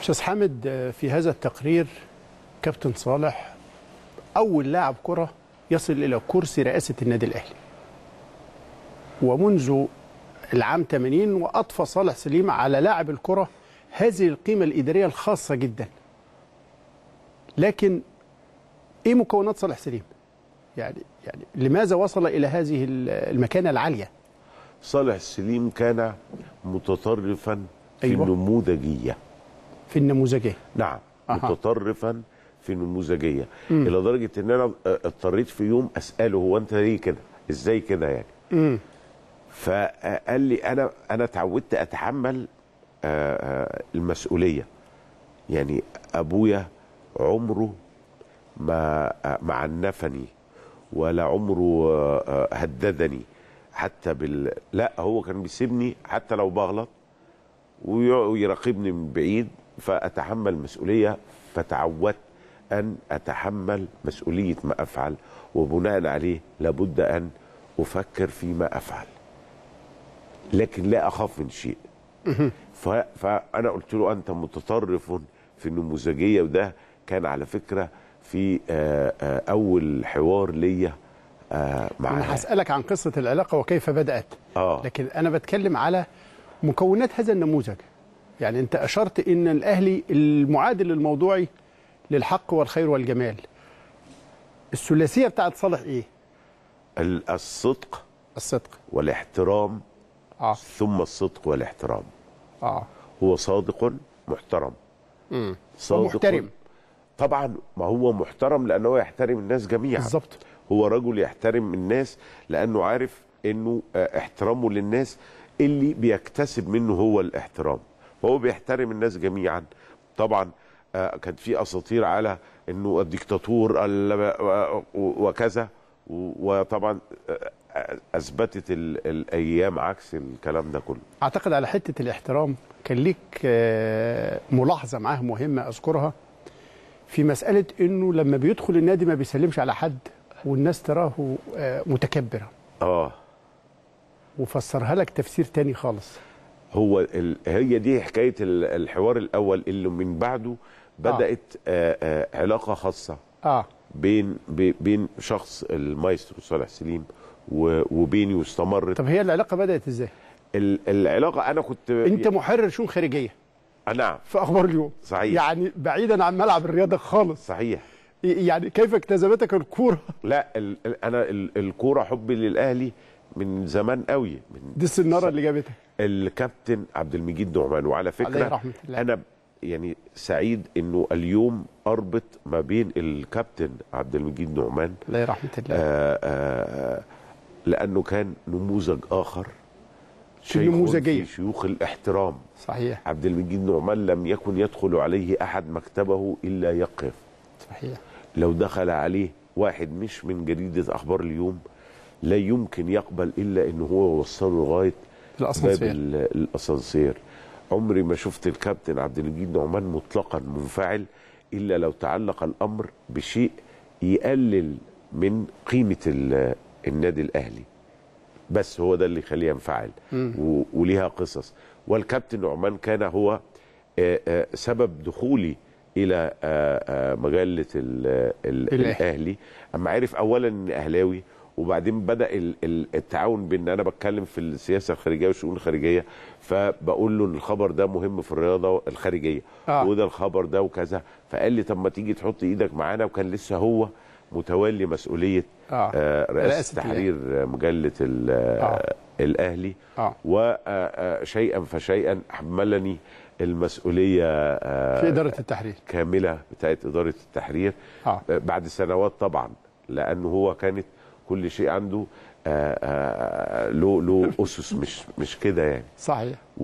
استاذ حامد آه، في هذا التقرير كابتن صالح اول لاعب كره يصل الى كرسي رئاسه النادي الاهلي ومنذ العام 80 واطفى صالح سليم على لاعب الكره هذه القيمه الاداريه الخاصه جدا لكن ايه مكونات صالح سليم يعني يعني لماذا وصل الى هذه المكانه العاليه صالح سليم كان متطرفا في أيوة. النموذجيه في النموذجيه نعم أه. متطرفا في النموذجيه الى درجه ان انا اضطريت في يوم اساله هو انت ليه كده ازاي كده يعني مم. فقال لي انا انا اتعودت اتحمل المسؤوليه يعني ابويا عمره ما ما عنفني ولا عمره هددني حتى بال لا هو كان بيسيبني حتى لو بغلط ويراقبني من بعيد فأتحمل مسؤولية فتعودت أن أتحمل مسؤولية ما أفعل وبناء عليه لابد أن أفكر فيما أفعل لكن لا أخاف من شيء فأنا قلت له أنت متطرف في النموذجية وده كان على فكرة في آه، آه، أول حوار ليا معاه أنا هسألك عن قصة العلاقة وكيف بدأت آه. لكن أنا بتكلم على مكونات هذا النموذج يعني أنت أشرت أن الأهلي المعادل الموضوعي للحق والخير والجمال الثلاثية بتاعت صالح إيه؟ الصدق الصدق والاحترام آه. ثم الصدق والاحترام آه. هو صادق محترم صادق محترم طبعا ما هو محترم لأنه يحترم الناس جميعا بالظبط هو رجل يحترم الناس لأنه عارف أنه آه، احترامه للناس اللي بيكتسب منه هو الاحترام وهو بيحترم الناس جميعا طبعا آه، كان في اساطير على انه الدكتاتور وكذا وطبعا آه، اثبتت الايام عكس الكلام ده كله اعتقد على حته الاحترام كان ليك آه، ملاحظه معاه مهمه اذكرها في مساله انه لما بيدخل النادي ما بيسلمش على حد والناس تراه متكبر اه وفسرها لك تفسير تاني خالص هو ال... هي دي حكايه الحوار الاول اللي من بعده بدات آه. آه, آه، علاقه خاصه آه. بين بين شخص المايسترو صالح سليم وبيني واستمرت طب هي العلاقه بدات ازاي؟ العلاقه انا كنت انت يعني محرر شؤون خارجيه آه، نعم في اخبار اليوم صحيح يعني بعيدا عن ملعب الرياضه خالص صحيح يعني كيف اجتذبتك الكوره؟ لا ال انا ال الكوره حبي للاهلي من زمان قوي من دي السناره اللي جابتها الكابتن عبد المجيد نعمان وعلى فكره رحمة الله. انا يعني سعيد انه اليوم اربط ما بين الكابتن عبد المجيد نعمان الله يرحمه آه، الله آآ آآ لانه كان نموذج اخر نموذجيه شيوخ الاحترام صحيح عبد المجيد نعمان لم يكن يدخل عليه احد مكتبه الا يقف صحيح لو دخل عليه واحد مش من جريده اخبار اليوم لا يمكن يقبل إلا إن هو وصله لغاية الأسانسير الأسانسير عمري ما شفت الكابتن عبد المجيد نعمان مطلقا منفعل إلا لو تعلق الأمر بشيء يقلل من قيمة النادي الأهلي بس هو ده اللي يخليه ينفعل وليها قصص والكابتن نعمان كان هو آه، آه، سبب دخولي الى آه، مجله الاهلي اما عرف اولا اني اهلاوي وبعدين بدا التعاون بيننا انا بتكلم في السياسه الخارجيه والشؤون الخارجيه فبقول له الخبر ده مهم في الرياضه الخارجيه آه. وده الخبر ده وكذا فقال لي طب ما تيجي تحط ايدك معانا وكان لسه هو متولي مسؤوليه آه. آه رئاسه تحرير يعني. مجله آه. الاهلي آه. وشيئا آه، آه، فشيئا حملني المسؤوليه آه، في اداره التحرير كامله بتاعه اداره التحرير آه. بعد سنوات طبعا لانه هو كانت كل شيء عنده آه، آه، آه، له له اسس مش مش كده يعني صحيح